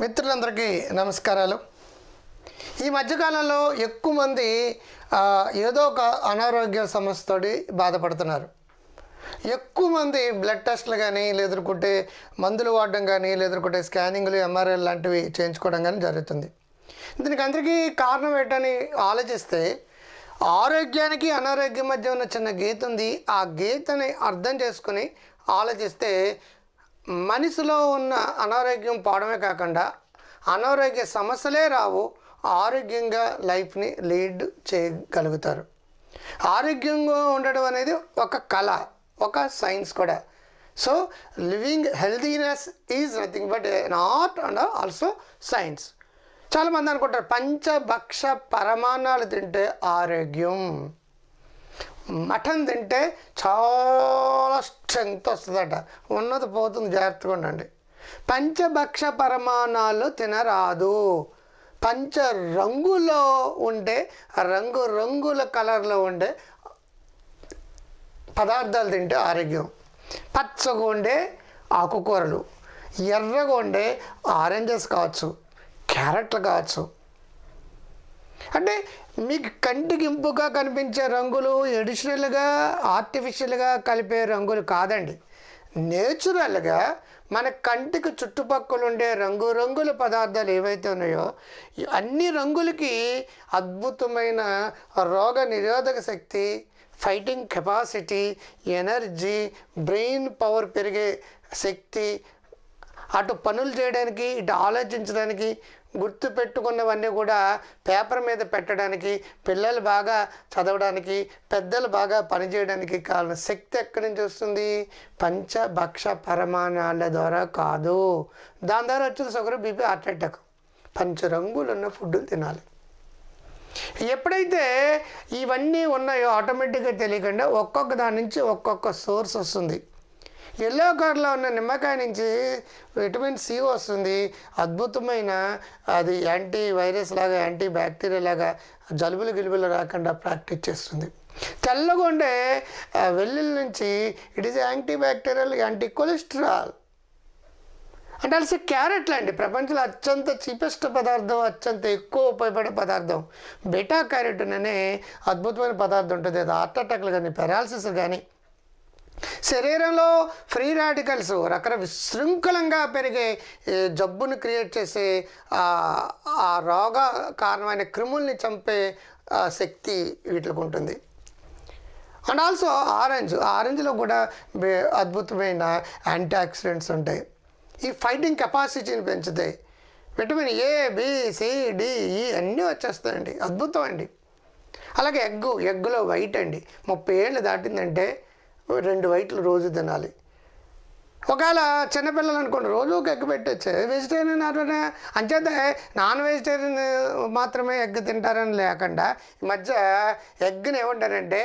మిత్రులందరికీ నమస్కారాలు ఈ మధ్యకాలంలో ఎక్కువ మంది ఏదో ఒక అనారోగ్య సమస్యతో బాధపడుతున్నారు ఎక్కువ మంది బ్లడ్ టెస్ట్లు కానీ లేదనుకుంటే మందులు వాడడం కానీ లేదనుకుంటే స్కానింగ్లు ఎంఆర్ఎల్ లాంటివి చేయించుకోవడం కానీ జరుగుతుంది దీనికి అందరికీ కారణం ఏంటని ఆలోచిస్తే ఆరోగ్యానికి అనారోగ్యం మధ్య ఉన్న చిన్న గీత ఉంది ఆ గీతని అర్థం చేసుకుని ఆలోచిస్తే మనిషిలో ఉన్న అనారోగ్యం పోవడమే కాకుండా అనారోగ్య సమస్యలే రావు ఆరోగ్యంగా లైఫ్ని లీడ్ చేయగలుగుతారు ఆరోగ్యంగా ఉండడం అనేది ఒక కళ ఒక సైన్స్ కూడా so living healthiness is nothing but an art and also science చాలామంది అనుకుంటారు పంచభక్ష పరమాణాలు తింటే ఆరోగ్యం మటన్ తింటే చాలా స్ట్రెంగ్త్ వస్తుందట ఉన్నది పోతుంది జాగ్రత్తగా ఉండండి పంచభక్ష పరమాణాలు తినరాదు పంచ రంగులో ఉండే రంగు రంగుల కలర్లో ఉండే పదార్థాలు తింటే ఆరోగ్యం పచ్చగా ఉండే ఆకుకూరలు ఎర్రగా ఉండే ఆరెంజెస్ కావచ్చు క్యారెట్లు కావచ్చు అంటే మీకు కంటికింపుగా కనిపించే రంగులు ఎడిషనల్గా ఆర్టిఫిషియల్గా కలిపే రంగులు కాదండి నేచురల్గా మన కంటికి చుట్టుపక్కల ఉండే రంగురంగుల పదార్థాలు ఏవైతే ఉన్నాయో అన్ని రంగులకి అద్భుతమైన రోగ నిరోధక శక్తి fighting capacity energy brain power పెరిగే శక్తి అటు పనులు చేయడానికి ఇటు ఆలోచించడానికి గుర్తు పెట్టుకున్నవన్నీ కూడా పేపర్ మీద పెట్టడానికి పిల్లలు బాగా చదవడానికి పెద్దలు బాగా పనిచేయడానికి కావాలన్న శక్తి ఎక్కడి నుంచి వస్తుంది పంచభక్ష పరమాణాల ద్వారా కాదు దాని ద్వారా వచ్చింది షుగర్ బీపీ హార్ట్ అటాక్ పంచరంగులు ఉన్న ఫుడ్లు తినాలి ఎప్పుడైతే ఇవన్నీ ఉన్నాయో ఆటోమేటిక్గా తెలియకుండా ఒక్కొక్క దాని నుంచి ఒక్కొక్క సోర్స్ వస్తుంది ఎల్లో కలర్లో ఉన్న నిమ్మకాయ నుంచి విటమిన్ సి వస్తుంది అద్భుతమైన అది యాంటీ వైరస్ లాగా యాంటీ బ్యాక్టీరియా లాగా జలుబులు గిలుబులు రాకుండా ప్రాక్టీస్ చేస్తుంది తెల్లగుండే వెల్లుల్లి నుంచి it is anti bacterial anti cholesterol అంటే అలసి క్యారెట్లు అండి ప్రపంచంలో అత్యంత చీపెస్ట్ పదార్థం అత్యంత ఎక్కువ ఉపయోగపడే పదార్థం బెటా క్యారెట్ అనే అద్భుతమైన పదార్థం ఉంటుంది అది హార్ట్ అటాక్లు కానీ పెరాలసిస్ కానీ శరీరంలో ఫ్రీ రాడికల్స్ రకర విశృంఖలంగా పెరిగే జబ్బును క్రియేట్ చేసే ఆ రోగ కారణమైన క్రిముల్ని చంపే శక్తి వీటికి ఉంటుంది అండ్ ఆల్సో ఆరెంజ్ ఆరెంజ్లో కూడా అద్భుతమైన యాంటీ ఆక్సిడెంట్స్ ఉంటాయి ఈ ఫైటింగ్ కెపాసిటీని పెంచుతాయి విటమిన్ ఏ బి అన్నీ వచ్చేస్తాయండి అద్భుతం అండి అలాగే ఎగ్గు ఎగ్గులో వైట్ అండి ముప్పై ఏళ్ళు దాటిందంటే రెండు వైట్లు రోజు తినాలి ఒకవేళ చిన్నపిల్లలు అనుకోండి రోజు ఒక ఎగ్ పెట్టచ్చు వెజిటేరియన్ అంటే అంచేతే నాన్ వెజిటేరియన్ మాత్రమే ఎగ్ తింటారని లేకుండా ఈ మధ్య ఎగ్ని ఏమంటారంటే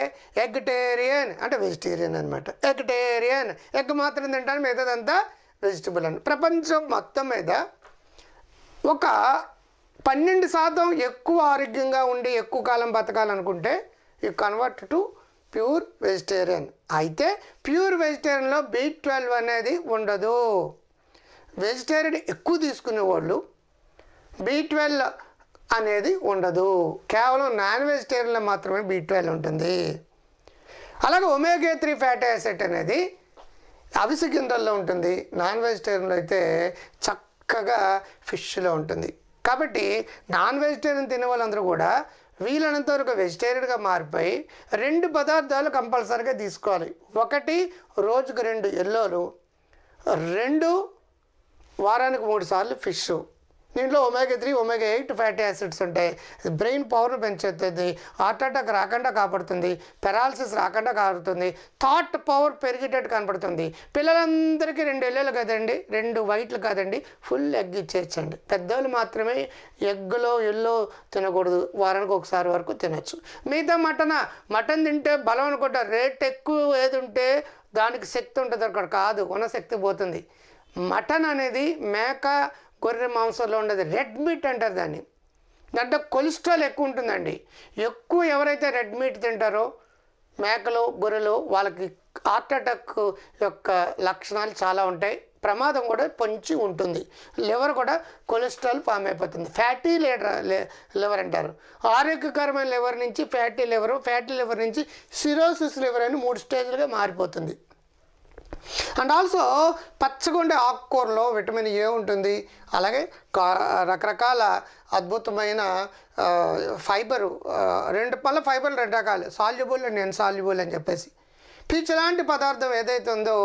ఎగ్టేరియన్ అంటే వెజిటేరియన్ అనమాట ఎగ్టేరియన్ ఎగ్ మాత్రం తింటాను మిగతాదంతా వెజిటబుల్ అని ప్రపంచం మొత్తం మీద ఒక పన్నెండు శాతం ఎక్కువ ఆరోగ్యంగా ఉండి ఎక్కువ కాలం బతకాలనుకుంటే you convert to pure vegetarian అయితే ప్యూర్ వెజిటేరియన్లో బీ ట్వెల్వ్ అనేది ఉండదు వెజిటేరియన్ ఎక్కువ తీసుకునే వాళ్ళు బీ ట్వెల్వ్ అనేది ఉండదు కేవలం నాన్ వెజిటేరియన్లో మాత్రమే బీ ట్వెల్వ్ ఉంటుంది అలాగే ఒమేగే త్రీ ఫ్యాటీ యాసిడ్ అనేది అవిసి గింజల్లో ఉంటుంది నాన్ వెజిటేరియన్లో అయితే చక్కగా ఫిష్లో ఉంటుంది కాబట్టి నాన్ వెజిటేరియన్ తినే వాళ్ళందరూ కూడా వీలైనంత వరకు వెజిటేరియన్గా మారిపోయి రెండు పదార్థాలు కంపల్సరీగా తీసుకోవాలి ఒకటి రోజుకు రెండు ఎల్లోలు రెండు వారానికి మూడు సార్లు ఫిష్ దీంట్లో omega three omega eight fatty acids ఉంటాయి బ్రెయిన్ పవర్ను పెంచుతుంది హార్ట్ అటాక్ రాకుండా కాపాడుతుంది పెరాలసిస్ రాకుండా కాపాడుతుంది థాట్ పవర్ పెరిగేటట్టు కనపడుతుంది పిల్లలందరికీ రెండు ఎల్లలు కదండి రెండు వైట్లు కాదండి ఫుల్ ఎగ్ ఇచ్చేయచ్చండి పెద్దవాళ్ళు మాత్రమే ఎగ్గులో ఎల్లో తినకూడదు వారానికి ఒకసారి వరకు తినచ్చు మిగతా మటన్ మటన్ తింటే బలం అనుకుంటా రేట్ ఎక్కువ ఏది ఉంటే దానికి శక్తి ఉంటుంది అక్కడ కాదు ఉన్న శక్తి పోతుంది మటన్ అనేది మేక గొర్రె మాంసంలో ఉండదు రెడ్ మీట్ అంటారు దాన్ని దాంట్లో కొలెస్ట్రాల్ ఎక్కువ ఉంటుందండి ఎక్కువ ఎవరైతే రెడ్ మీట్ తింటారో మేకలు గొర్రెలు వాళ్ళకి హార్ట్ అటాక్ యొక్క లక్షణాలు చాలా ఉంటాయి ప్రమాదం కూడా పొంచి ఉంటుంది లివర్ కూడా కొలెస్ట్రాల్ ఫామ్ అయిపోతుంది ఫ్యాటీ లీడర్ లివర్ అంటారు ఆరోగ్యకరమైన లివర్ నుంచి ఫ్యాటీ లివర్ ఫ్యాటీ లివర్ నుంచి సిరోసిస్ లివర్ అని మూడు స్టేజ్లుగా మారిపోతుంది అండ్ ఆల్సో పచ్చగుండే ఆకుకూరలో విటమిన్ ఏ ఉంటుంది అలాగే రకరకాల అద్భుతమైన ఫైబరు రెండు పళ్ళ ఫైబర్లు రెండు రకాలు సాల్యుబుల్ అండ్ ఇన్సాల్యుబుల్ అని చెప్పేసి పీచు లాంటి పదార్థం ఏదైతే ఉందో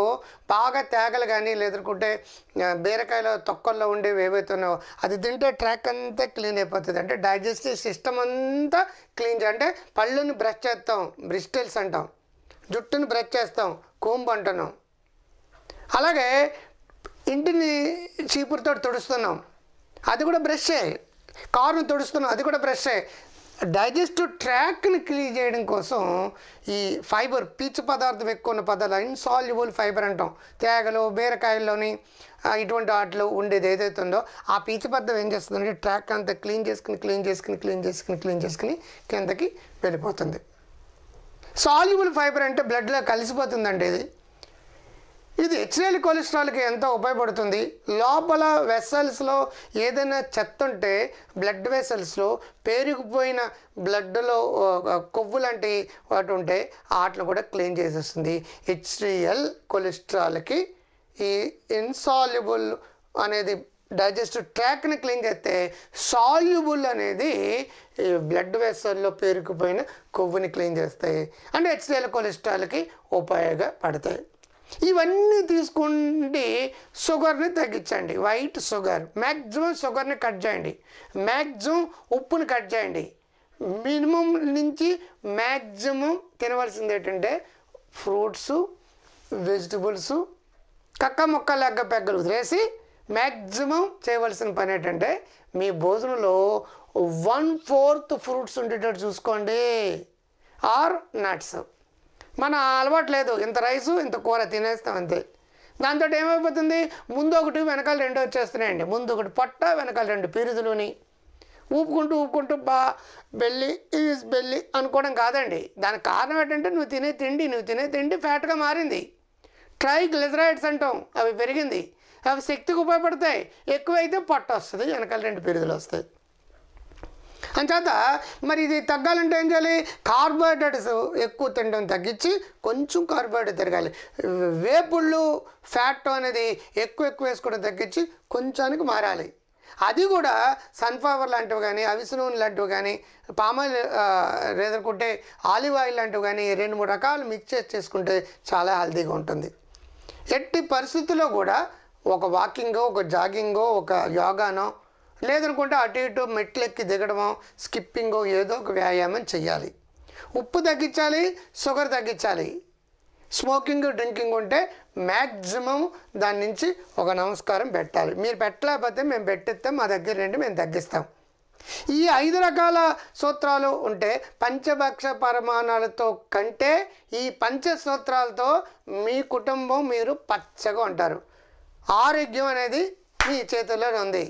బాగా తేగలు కానీ లేదనుకుంటే బీరకాయలో తొక్కల్లో ఉండేవి ఏవైతే ఉన్నాయో అది తింటే ట్రాక్ అంతా క్లీన్ అయిపోతుంది అంటే డైజెస్టివ్ సిస్టమ్ అంతా క్లీన్ అంటే పళ్ళుని బ్రష్ చేస్తాం బ్రిస్టిల్స్ అంటాం జుట్టును బ్రష్ చేస్తాం కూంబు అంటున్నాం అలాగే ఇంటిని చీపురుతో తుడుస్తున్నాం అది కూడా బ్రష్ కారును తుడుస్తున్నాం అది కూడా బ్రష్ డైజెస్టివ్ ట్రాక్ని క్లీన్ చేయడం కోసం ఈ ఫైబర్ పీచు పదార్థం ఎక్కువ ఉన్న పదార్థాలు ఇన్సాల్యుబుల్ ఫైబర్ అంటాం తేగలు బీరకాయల్లోని ఇటువంటి వాటిలో ఉండేది ఏదైతే ఉందో ఆ పీచు పదార్థం ఏం చేస్తుందంటే ట్రాక్ అంతా క్లీన్ చేసుకుని క్లీన్ చేసుకుని క్లీన్ చేసుకుని క్లీన్ చేసుకుని కిందకి వెళ్ళిపోతుంది సాల్యుబుల్ ఫైబర్ అంటే బ్లడ్లో కలిసిపోతుందండి ఇది ఇది హెచ్ఎల్ కొలెస్ట్రాల్కి ఎంత ఉపయోగపడుతుంది లోపల వెసల్స్లో ఏదైనా చెత్త ఉంటే బ్లడ్ వెసల్స్లో పేరుకుపోయిన బ్లడ్లో కొవ్వు లాంటి వాటి ఉంటే వాటిని కూడా క్లీన్ చేసేస్తుంది హెచ్ఎల్ కొలెస్ట్రాల్కి ఈ ఇన్సాల్యుబుల్ అనేది డైజెస్టివ్ ట్రాక్ని క్లీన్ చేస్తే సాల్యుబుల్ అనేది బ్లడ్ వెసల్లో పేరుకుపోయిన కొవ్వుని క్లీన్ చేస్తాయి అంటే హెచ్ఎల్ కొలెస్ట్రాల్కి ఉపయోగపడతాయి ఇవన్నీ తీసుకుంటే షుగర్ని తగ్గించండి వైట్ షుగర్ మ్యాక్సిమం షుగర్ని కట్ చేయండి మ్యాక్సిమం ఉప్పుని కట్ చేయండి మినిమం నుంచి మ్యాక్సిమం తినవలసింది ఏంటంటే ఫ్రూట్స్ వెజిటబుల్స్ కక్క మొక్క లెగ్గ పెగ్గలు వదిలేసి మ్యాక్సిమం చేయవలసిన పని ఏంటంటే మీ భోజనంలో వన్ ఫోర్త్ ఫ్రూట్స్ ఉండేటట్టు చూసుకోండి ఆర్ నట్స్ మన అలవాటు లేదు ఇంత రైసు ఇంత కూర తినేస్తాం అంతే దాంతో ఏమైపోతుంది ముందు ఒకటి వెనకాల రెండు వచ్చేస్తున్నాయండి ముందు ఒకటి పొట్ట వెనకాల రెండు పీరుదులుని ఊపుకుంటూ ఊపుకుంటూ బా బెల్లి ఈజ్ బెల్లి అనుకోవడం కాదండి దానికి కారణం ఏంటంటే నువ్వు తినే తిండి నువ్వు తినే తిండి ఫ్యాట్గా మారింది ట్రై గ్లిజరాయిడ్స్ అంటాం అవి పెరిగింది అవి శక్తికి ఉపయోగపడతాయి ఎక్కువైతే పొట్ట వస్తుంది వెనకాల రెండు పీరుదులు వస్తాయి అంచేత మరి ఇది తగ్గాలంటే ఏం చేయాలి కార్బోహైడ్రేట్స్ ఎక్కువ తినడం తగ్గించి కొంచెం కార్బోహైడ్రేట్ తిరగాలి వేపుళ్ళు ఫ్యాట్ అనేది ఎక్కువ ఎక్కువ వేసుకోవడం తగ్గించి కొంచానికి మారాలి అది కూడా సన్ఫ్లవర్ లాంటివి కానీ అవిసె నూనె లాంటివి కానీ పామాయిల్ లేదనుకుంటే ఆలివ్ ఆయిల్ లాంటివి కానీ రెండు మూడు రకాలు చేసి చేసుకుంటే చాలా హెల్తీగా ఉంటుంది ఎట్టి పరిస్థితుల్లో కూడా ఒక వాకింగో ఒక జాగింగో ఒక యోగానో లేదనుకుంటే అటు ఇటు మెట్లెక్కి దిగడమో స్కిప్పింగో ఏదో ఒక వ్యాయామం చేయాలి ఉప్పు తగ్గించాలి షుగర్ తగ్గించాలి స్మోకింగ్ డ్రింకింగ్ ఉంటే మ్యాక్సిమం దాని నుంచి ఒక నమస్కారం పెట్టాలి మీరు పెట్టలేకపోతే మేము పెట్టిస్తాం మా దగ్గర నుండి మేము తగ్గిస్తాం ఈ ఐదు రకాల సూత్రాలు ఉంటే పంచభక్ష పరమాణాలతో కంటే ఈ పంచ సూత్రాలతో మీ కుటుంబం మీరు పచ్చగా ఉంటారు ఆరోగ్యం అనేది మీ చేతుల్లోనే ఉంది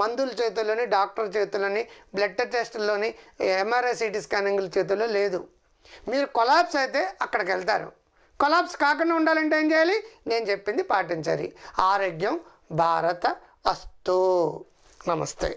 మందుల చేతుల్లోని డాక్టర్ చేతుల్లోని బ్లడ్ టెస్టుల్లోని ఎంఆర్ఐ సిటీ స్కానింగ్ల చేతుల్లో లేదు మీరు కొలాప్స్ అయితే అక్కడికి వెళ్తారు కొలాప్స్ కాకుండా ఉండాలంటే ఏం చేయాలి నేను చెప్పింది పాటించాలి ఆరోగ్యం భారత అస్తు నమస్తే